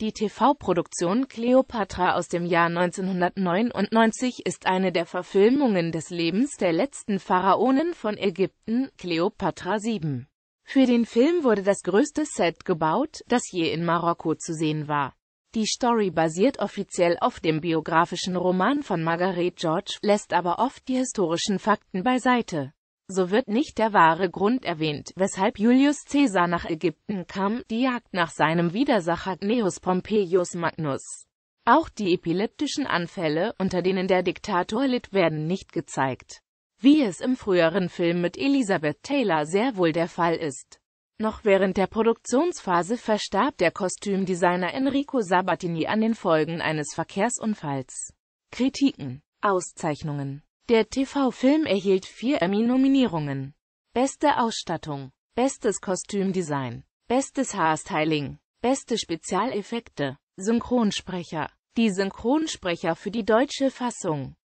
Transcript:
Die TV-Produktion Cleopatra aus dem Jahr 1999 ist eine der Verfilmungen des Lebens der letzten Pharaonen von Ägypten, Cleopatra 7. Für den Film wurde das größte Set gebaut, das je in Marokko zu sehen war. Die Story basiert offiziell auf dem biografischen Roman von Margaret George, lässt aber oft die historischen Fakten beiseite. So wird nicht der wahre Grund erwähnt, weshalb Julius Caesar nach Ägypten kam, die Jagd nach seinem Widersacher Gnaeus Pompeius Magnus. Auch die epileptischen Anfälle, unter denen der Diktator litt, werden nicht gezeigt, wie es im früheren Film mit Elizabeth Taylor sehr wohl der Fall ist. Noch während der Produktionsphase verstarb der Kostümdesigner Enrico Sabatini an den Folgen eines Verkehrsunfalls. Kritiken, Auszeichnungen der TV-Film erhielt vier Emmy-Nominierungen. Beste Ausstattung, Bestes Kostümdesign, Bestes Haarstyling, Beste Spezialeffekte, Synchronsprecher. Die Synchronsprecher für die deutsche Fassung